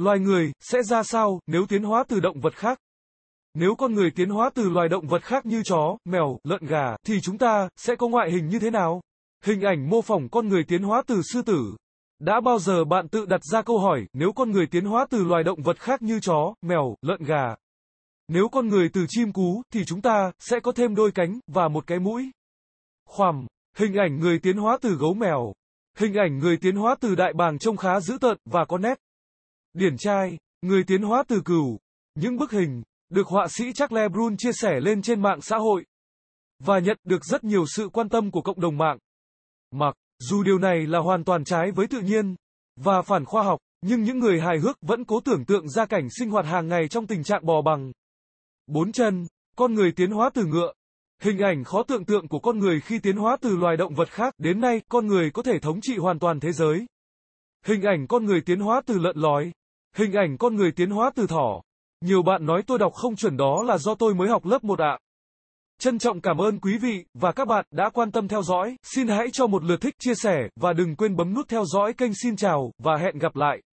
Loài người sẽ ra sao nếu tiến hóa từ động vật khác? Nếu con người tiến hóa từ loài động vật khác như chó, mèo, lợn gà thì chúng ta sẽ có ngoại hình như thế nào? Hình ảnh mô phỏng con người tiến hóa từ sư tử. Đã bao giờ bạn tự đặt ra câu hỏi nếu con người tiến hóa từ loài động vật khác như chó, mèo, lợn gà? Nếu con người từ chim cú thì chúng ta sẽ có thêm đôi cánh và một cái mũi. Khoằm, hình ảnh người tiến hóa từ gấu mèo. Hình ảnh người tiến hóa từ đại bàng trông khá dữ tợn và có nét Điển trai, người tiến hóa từ cừu. Những bức hình, được họa sĩ Charles Lebrun chia sẻ lên trên mạng xã hội. Và nhận được rất nhiều sự quan tâm của cộng đồng mạng. Mặc, dù điều này là hoàn toàn trái với tự nhiên, và phản khoa học, nhưng những người hài hước vẫn cố tưởng tượng ra cảnh sinh hoạt hàng ngày trong tình trạng bò bằng. Bốn chân, con người tiến hóa từ ngựa. Hình ảnh khó tưởng tượng của con người khi tiến hóa từ loài động vật khác, đến nay, con người có thể thống trị hoàn toàn thế giới. Hình ảnh con người tiến hóa từ lợn lói, Hình ảnh con người tiến hóa từ thỏ. Nhiều bạn nói tôi đọc không chuẩn đó là do tôi mới học lớp 1 ạ. À. Trân trọng cảm ơn quý vị và các bạn đã quan tâm theo dõi. Xin hãy cho một lượt thích, chia sẻ và đừng quên bấm nút theo dõi kênh. Xin chào và hẹn gặp lại.